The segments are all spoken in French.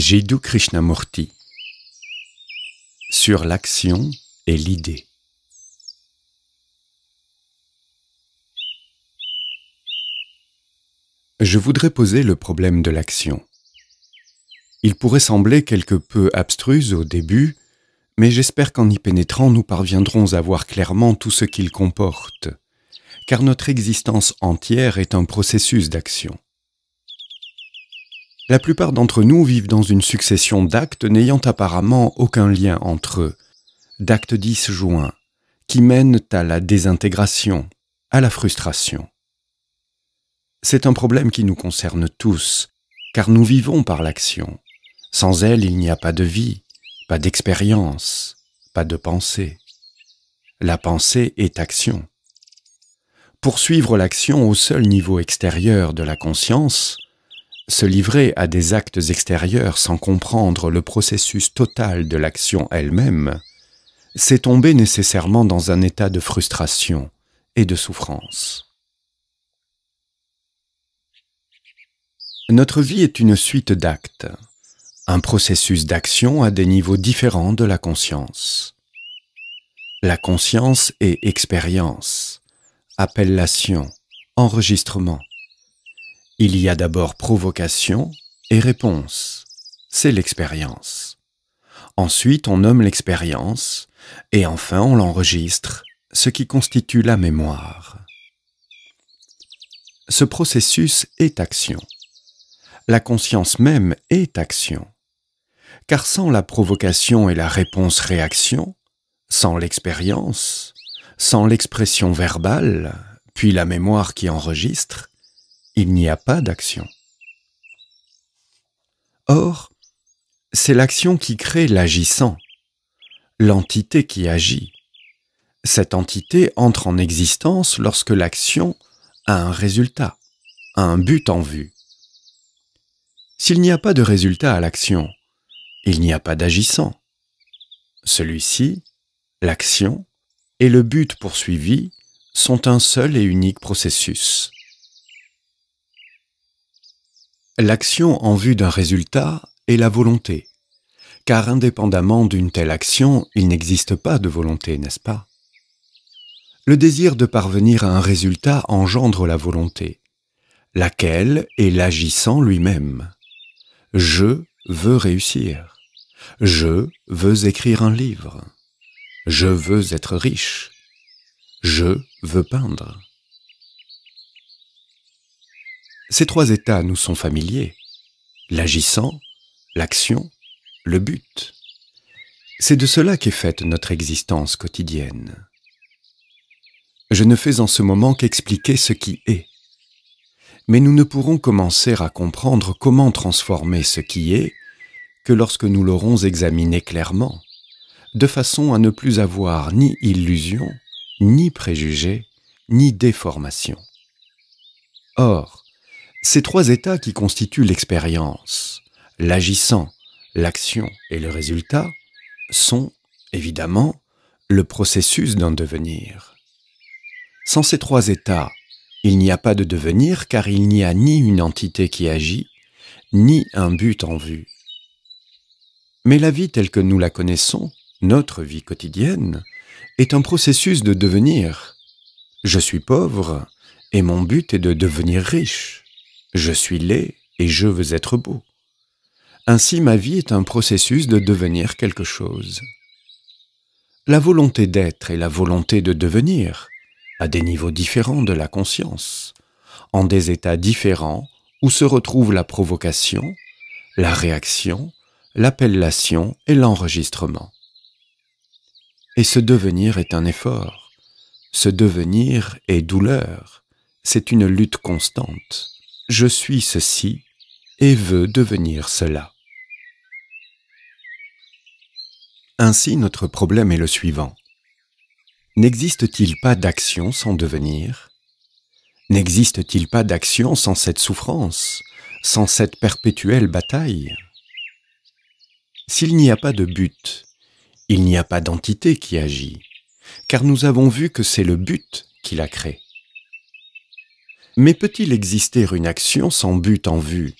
Jiddu Krishnamurti Sur l'action et l'idée. Je voudrais poser le problème de l'action. Il pourrait sembler quelque peu abstruse au début, mais j'espère qu'en y pénétrant, nous parviendrons à voir clairement tout ce qu'il comporte, car notre existence entière est un processus d'action. La plupart d'entre nous vivent dans une succession d'actes n'ayant apparemment aucun lien entre eux, d'actes disjoints, qui mènent à la désintégration, à la frustration. C'est un problème qui nous concerne tous, car nous vivons par l'action. Sans elle, il n'y a pas de vie, pas d'expérience, pas de pensée. La pensée est action. Poursuivre l'action au seul niveau extérieur de la conscience, se livrer à des actes extérieurs sans comprendre le processus total de l'action elle-même, c'est tomber nécessairement dans un état de frustration et de souffrance. Notre vie est une suite d'actes, un processus d'action à des niveaux différents de la conscience. La conscience est expérience, appellation, enregistrement, il y a d'abord provocation et réponse. C'est l'expérience. Ensuite, on nomme l'expérience et enfin on l'enregistre, ce qui constitue la mémoire. Ce processus est action. La conscience même est action. Car sans la provocation et la réponse-réaction, sans l'expérience, sans l'expression verbale, puis la mémoire qui enregistre, il n'y a pas d'action. Or, c'est l'action qui crée l'agissant, l'entité qui agit. Cette entité entre en existence lorsque l'action a un résultat, a un but en vue. S'il n'y a pas de résultat à l'action, il n'y a pas d'agissant. Celui-ci, l'action, et le but poursuivi sont un seul et unique processus. L'action en vue d'un résultat est la volonté. Car indépendamment d'une telle action, il n'existe pas de volonté, n'est-ce pas Le désir de parvenir à un résultat engendre la volonté, laquelle est l'agissant lui-même. Je veux réussir. Je veux écrire un livre. Je veux être riche. Je veux peindre. Ces trois états nous sont familiers. L'agissant, l'action, le but. C'est de cela qu'est faite notre existence quotidienne. Je ne fais en ce moment qu'expliquer ce qui est. Mais nous ne pourrons commencer à comprendre comment transformer ce qui est que lorsque nous l'aurons examiné clairement, de façon à ne plus avoir ni illusion, ni préjugé, ni déformation. Or, ces trois états qui constituent l'expérience, l'agissant, l'action et le résultat, sont, évidemment, le processus d'un devenir. Sans ces trois états, il n'y a pas de devenir car il n'y a ni une entité qui agit, ni un but en vue. Mais la vie telle que nous la connaissons, notre vie quotidienne, est un processus de devenir. Je suis pauvre et mon but est de devenir riche. Je suis laid et je veux être beau. Ainsi ma vie est un processus de devenir quelque chose. La volonté d'être et la volonté de devenir, à des niveaux différents de la conscience, en des états différents où se retrouvent la provocation, la réaction, l'appellation et l'enregistrement. Et ce devenir est un effort. Ce devenir est douleur. C'est une lutte constante je suis ceci et veux devenir cela. Ainsi, notre problème est le suivant. N'existe-t-il pas d'action sans devenir N'existe-t-il pas d'action sans cette souffrance, sans cette perpétuelle bataille S'il n'y a pas de but, il n'y a pas d'entité qui agit, car nous avons vu que c'est le but qui la crée. Mais peut-il exister une action sans but en vue,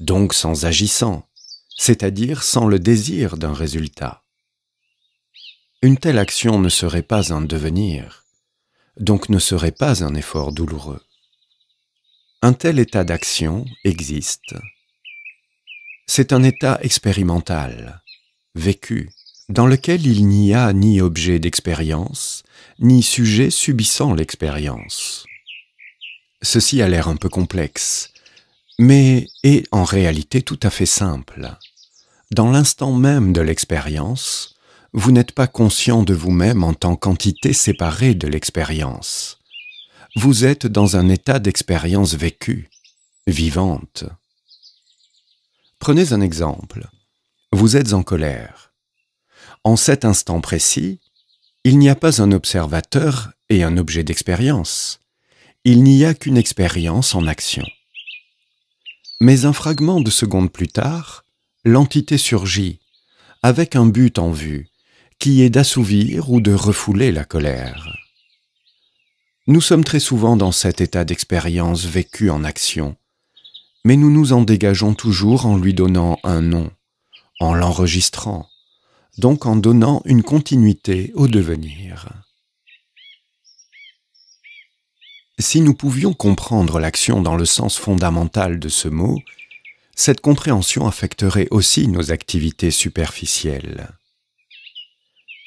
donc sans agissant, c'est-à-dire sans le désir d'un résultat Une telle action ne serait pas un devenir, donc ne serait pas un effort douloureux. Un tel état d'action existe. C'est un état expérimental, vécu, dans lequel il n'y a ni objet d'expérience, ni sujet subissant l'expérience. Ceci a l'air un peu complexe, mais est en réalité tout à fait simple. Dans l'instant même de l'expérience, vous n'êtes pas conscient de vous-même en tant qu'entité séparée de l'expérience. Vous êtes dans un état d'expérience vécue, vivante. Prenez un exemple. Vous êtes en colère. En cet instant précis, il n'y a pas un observateur et un objet d'expérience il n'y a qu'une expérience en action. Mais un fragment de seconde plus tard, l'entité surgit, avec un but en vue, qui est d'assouvir ou de refouler la colère. Nous sommes très souvent dans cet état d'expérience vécue en action, mais nous nous en dégageons toujours en lui donnant un nom, en l'enregistrant, donc en donnant une continuité au devenir. Si nous pouvions comprendre l'action dans le sens fondamental de ce mot, cette compréhension affecterait aussi nos activités superficielles.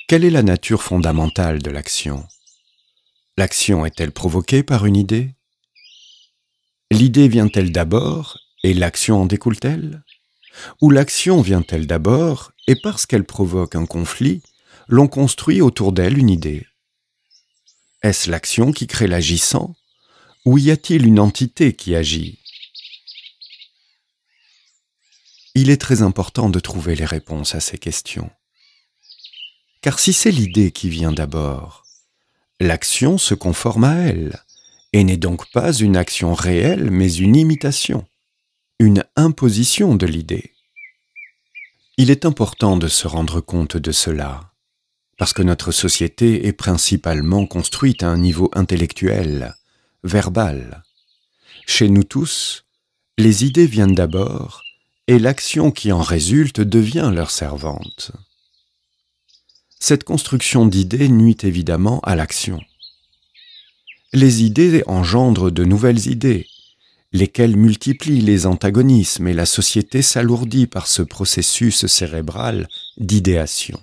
Quelle est la nature fondamentale de l'action L'action est-elle provoquée par une idée L'idée vient-elle d'abord et l'action en découle-t-elle Ou l'action vient-elle d'abord et parce qu'elle provoque un conflit, l'on construit autour d'elle une idée Est-ce l'action qui crée l'agissant où y a-t-il une entité qui agit Il est très important de trouver les réponses à ces questions. Car si c'est l'idée qui vient d'abord, l'action se conforme à elle, et n'est donc pas une action réelle, mais une imitation, une imposition de l'idée. Il est important de se rendre compte de cela, parce que notre société est principalement construite à un niveau intellectuel, verbale. Chez nous tous, les idées viennent d'abord et l'action qui en résulte devient leur servante. Cette construction d'idées nuit évidemment à l'action. Les idées engendrent de nouvelles idées, lesquelles multiplient les antagonismes et la société s'alourdit par ce processus cérébral d'idéation.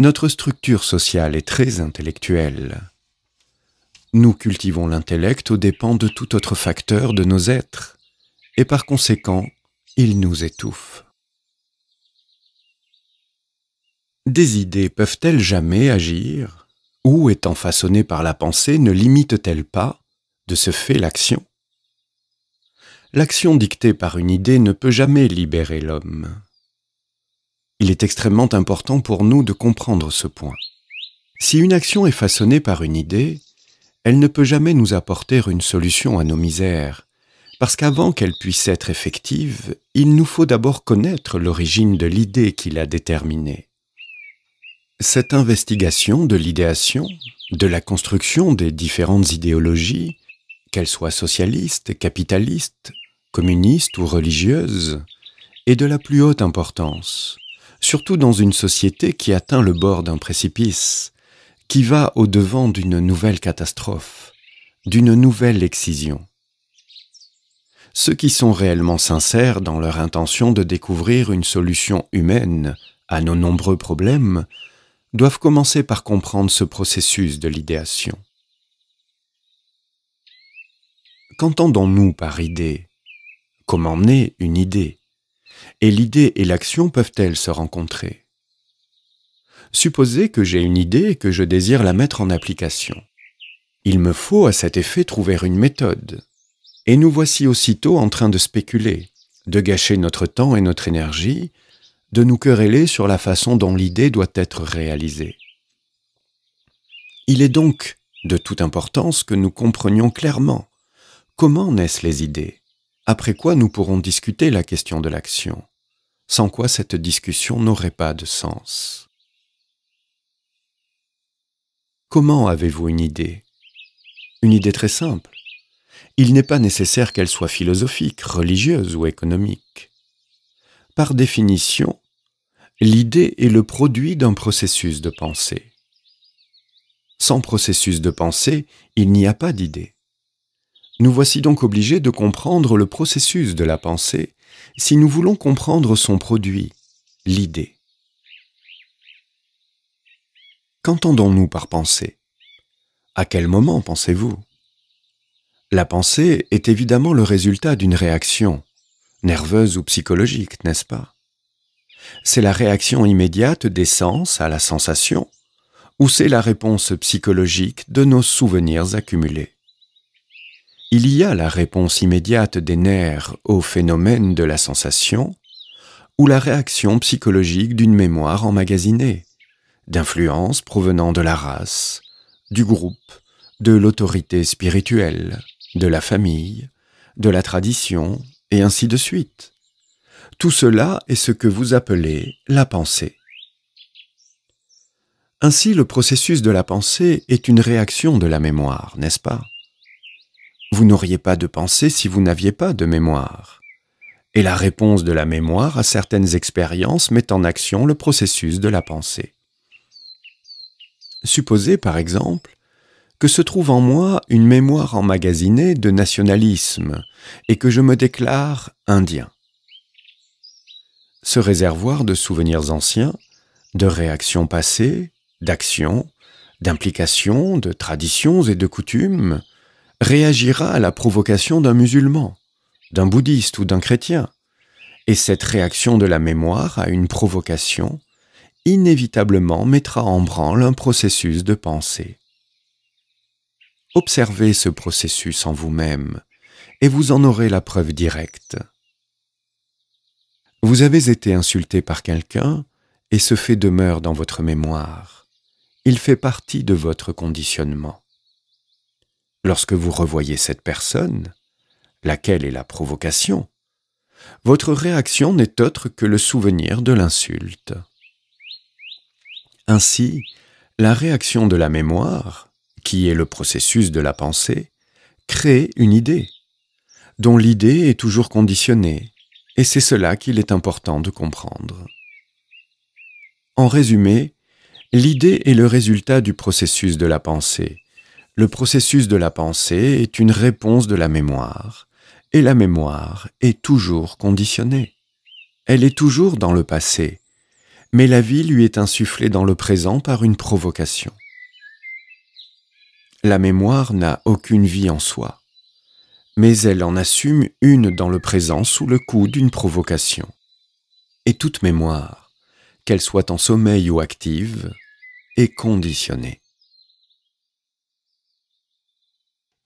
Notre structure sociale est très intellectuelle. Nous cultivons l'intellect aux dépens de tout autre facteur de nos êtres, et par conséquent, il nous étouffe. Des idées peuvent-elles jamais agir Ou, étant façonnées par la pensée, ne limitent-elles pas, de ce fait, l'action L'action dictée par une idée ne peut jamais libérer l'homme. Il est extrêmement important pour nous de comprendre ce point. Si une action est façonnée par une idée, elle ne peut jamais nous apporter une solution à nos misères, parce qu'avant qu'elle puisse être effective, il nous faut d'abord connaître l'origine de l'idée qui l'a déterminée. Cette investigation de l'idéation, de la construction des différentes idéologies, qu'elles soient socialistes, capitalistes, communistes ou religieuses, est de la plus haute importance, surtout dans une société qui atteint le bord d'un précipice, qui va au-devant d'une nouvelle catastrophe, d'une nouvelle excision. Ceux qui sont réellement sincères dans leur intention de découvrir une solution humaine à nos nombreux problèmes doivent commencer par comprendre ce processus de l'idéation. Qu'entendons-nous par idée Comment naît une idée Et l'idée et l'action peuvent-elles se rencontrer Supposez que j'ai une idée et que je désire la mettre en application. Il me faut à cet effet trouver une méthode. Et nous voici aussitôt en train de spéculer, de gâcher notre temps et notre énergie, de nous quereller sur la façon dont l'idée doit être réalisée. Il est donc de toute importance que nous comprenions clairement comment naissent les idées, après quoi nous pourrons discuter la question de l'action, sans quoi cette discussion n'aurait pas de sens. Comment avez-vous une idée Une idée très simple. Il n'est pas nécessaire qu'elle soit philosophique, religieuse ou économique. Par définition, l'idée est le produit d'un processus de pensée. Sans processus de pensée, il n'y a pas d'idée. Nous voici donc obligés de comprendre le processus de la pensée si nous voulons comprendre son produit, l'idée. Qu'entendons-nous par pensée À quel moment pensez-vous La pensée est évidemment le résultat d'une réaction, nerveuse ou psychologique, n'est-ce pas C'est la réaction immédiate des sens à la sensation, ou c'est la réponse psychologique de nos souvenirs accumulés Il y a la réponse immédiate des nerfs au phénomène de la sensation, ou la réaction psychologique d'une mémoire emmagasinée, D'influence provenant de la race, du groupe, de l'autorité spirituelle, de la famille, de la tradition, et ainsi de suite. Tout cela est ce que vous appelez la pensée. Ainsi, le processus de la pensée est une réaction de la mémoire, n'est-ce pas Vous n'auriez pas de pensée si vous n'aviez pas de mémoire. Et la réponse de la mémoire à certaines expériences met en action le processus de la pensée. Supposez, par exemple, que se trouve en moi une mémoire emmagasinée de nationalisme et que je me déclare indien. Ce réservoir de souvenirs anciens, de réactions passées, d'actions, d'implications, de traditions et de coutumes, réagira à la provocation d'un musulman, d'un bouddhiste ou d'un chrétien, et cette réaction de la mémoire à une provocation inévitablement mettra en branle un processus de pensée. Observez ce processus en vous-même et vous en aurez la preuve directe. Vous avez été insulté par quelqu'un et ce fait demeure dans votre mémoire. Il fait partie de votre conditionnement. Lorsque vous revoyez cette personne, laquelle est la provocation, votre réaction n'est autre que le souvenir de l'insulte. Ainsi, la réaction de la mémoire, qui est le processus de la pensée, crée une idée, dont l'idée est toujours conditionnée, et c'est cela qu'il est important de comprendre. En résumé, l'idée est le résultat du processus de la pensée. Le processus de la pensée est une réponse de la mémoire, et la mémoire est toujours conditionnée. Elle est toujours dans le passé, mais la vie lui est insufflée dans le présent par une provocation. La mémoire n'a aucune vie en soi, mais elle en assume une dans le présent sous le coup d'une provocation. Et toute mémoire, qu'elle soit en sommeil ou active, est conditionnée.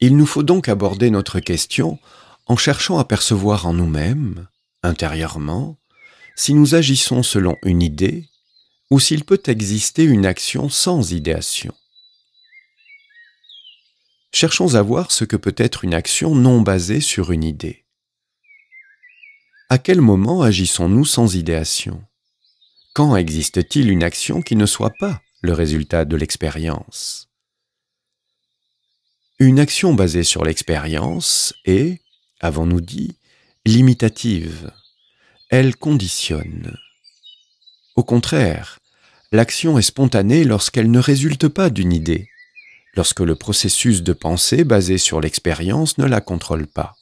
Il nous faut donc aborder notre question en cherchant à percevoir en nous-mêmes, intérieurement, si nous agissons selon une idée ou s'il peut exister une action sans idéation. Cherchons à voir ce que peut être une action non basée sur une idée. À quel moment agissons-nous sans idéation Quand existe-t-il une action qui ne soit pas le résultat de l'expérience Une action basée sur l'expérience est, avons-nous dit, limitative elle conditionne. Au contraire, l'action est spontanée lorsqu'elle ne résulte pas d'une idée, lorsque le processus de pensée basé sur l'expérience ne la contrôle pas.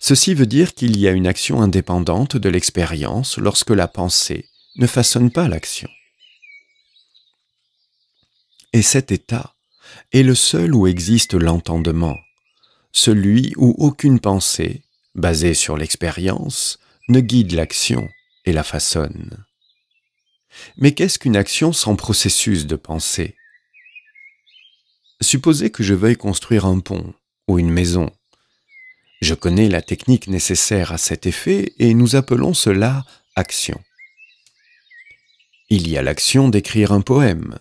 Ceci veut dire qu'il y a une action indépendante de l'expérience lorsque la pensée ne façonne pas l'action. Et cet état est le seul où existe l'entendement, celui où aucune pensée basée sur l'expérience, ne guide l'action et la façonne. Mais qu'est-ce qu'une action sans processus de pensée Supposez que je veuille construire un pont ou une maison. Je connais la technique nécessaire à cet effet et nous appelons cela action. Il y a l'action d'écrire un poème,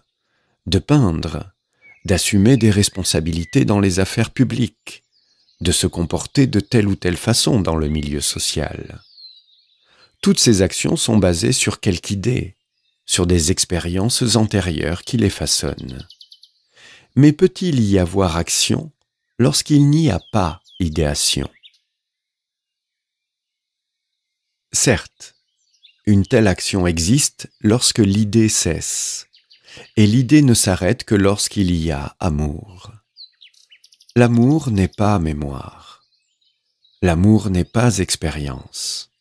de peindre, d'assumer des responsabilités dans les affaires publiques, de se comporter de telle ou telle façon dans le milieu social. Toutes ces actions sont basées sur quelque idée, sur des expériences antérieures qui les façonnent. Mais peut-il y avoir action lorsqu'il n'y a pas idéation Certes, une telle action existe lorsque l'idée cesse, et l'idée ne s'arrête que lorsqu'il y a amour. L'amour n'est pas mémoire. L'amour n'est pas expérience.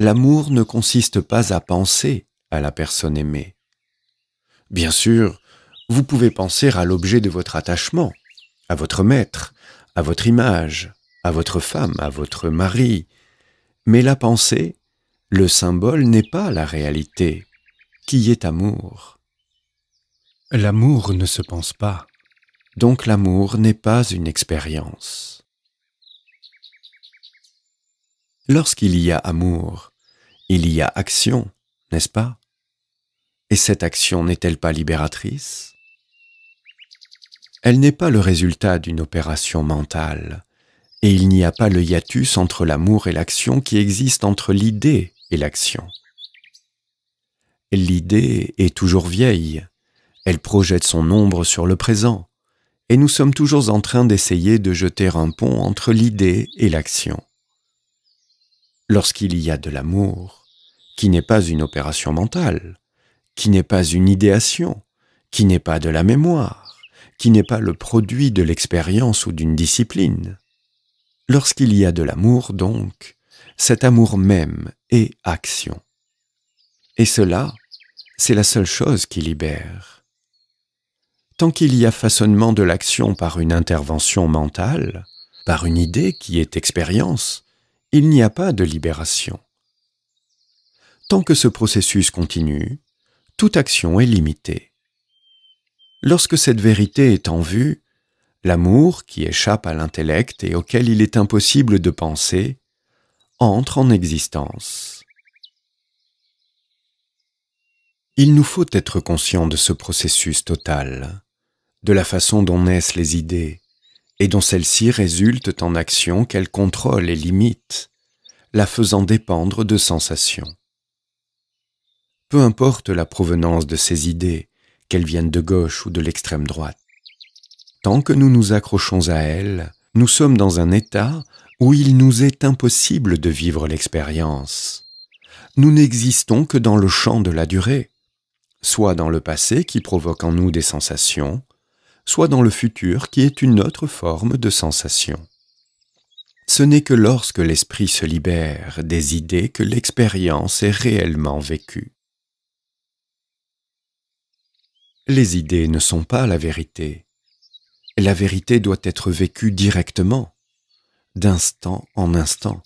L'amour ne consiste pas à penser à la personne aimée. Bien sûr, vous pouvez penser à l'objet de votre attachement, à votre maître, à votre image, à votre femme, à votre mari, mais la pensée, le symbole n'est pas la réalité, qui est amour. L'amour ne se pense pas. Donc l'amour n'est pas une expérience. Lorsqu'il y a amour, il y a action, n'est-ce pas Et cette action n'est-elle pas libératrice Elle n'est pas le résultat d'une opération mentale, et il n'y a pas le hiatus entre l'amour et l'action qui existe entre l'idée et l'action. L'idée est toujours vieille, elle projette son ombre sur le présent, et nous sommes toujours en train d'essayer de jeter un pont entre l'idée et l'action. Lorsqu'il y a de l'amour, qui n'est pas une opération mentale, qui n'est pas une idéation, qui n'est pas de la mémoire, qui n'est pas le produit de l'expérience ou d'une discipline. Lorsqu'il y a de l'amour, donc, cet amour même est action. Et cela, c'est la seule chose qui libère tant qu'il y a façonnement de l'action par une intervention mentale, par une idée qui est expérience, il n'y a pas de libération. Tant que ce processus continue, toute action est limitée. Lorsque cette vérité est en vue, l'amour, qui échappe à l'intellect et auquel il est impossible de penser, entre en existence. Il nous faut être conscients de ce processus total de la façon dont naissent les idées, et dont celles-ci résultent en actions qu'elles contrôlent et limitent, la faisant dépendre de sensations. Peu importe la provenance de ces idées, qu'elles viennent de gauche ou de l'extrême droite. Tant que nous nous accrochons à elles, nous sommes dans un état où il nous est impossible de vivre l'expérience. Nous n'existons que dans le champ de la durée, soit dans le passé qui provoque en nous des sensations, soit dans le futur qui est une autre forme de sensation. Ce n'est que lorsque l'esprit se libère des idées que l'expérience est réellement vécue. Les idées ne sont pas la vérité. La vérité doit être vécue directement, d'instant en instant.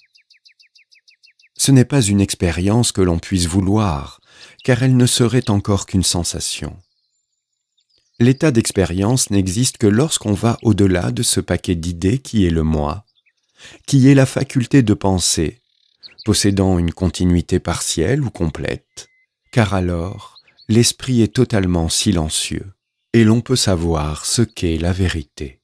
Ce n'est pas une expérience que l'on puisse vouloir, car elle ne serait encore qu'une sensation. L'état d'expérience n'existe que lorsqu'on va au-delà de ce paquet d'idées qui est le moi, qui est la faculté de penser, possédant une continuité partielle ou complète, car alors l'esprit est totalement silencieux et l'on peut savoir ce qu'est la vérité.